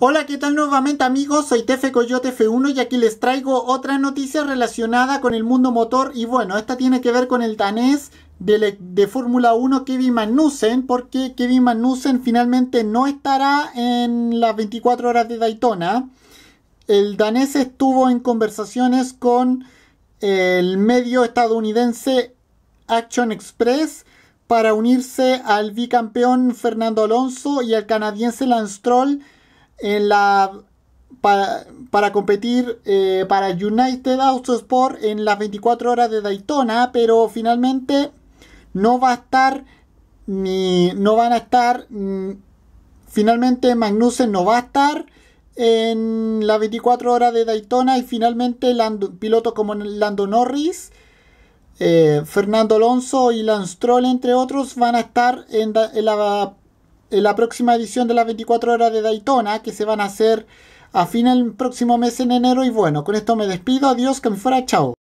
Hola, ¿qué tal nuevamente amigos? Soy Tefe Coyote F1 y aquí les traigo otra noticia relacionada con el mundo motor y bueno, esta tiene que ver con el danés de, Fórmula 1 Kevin Magnussen porque Kevin Magnussen finalmente no estará en las 24 horas de Daytona. El danés estuvo en conversaciones con el medio estadounidense Action Express para unirse al bicampeón Fernando Alonso y al canadiense Lance Stroll en la para, para competir eh, para United Autosport en las 24 horas de Daytona, pero finalmente no va a estar ni no van a estar mm, finalmente Magnussen no va a estar en las 24 horas de Daytona y finalmente pilotos como Lando Norris eh, Fernando Alonso y Lance Stroll entre otros van a estar en la en eh, la próxima edición de las 24 horas de Daytona que se van a hacer a fin del próximo mes en enero. Y bueno, con esto me despido. Adiós, que me fuera. Chao.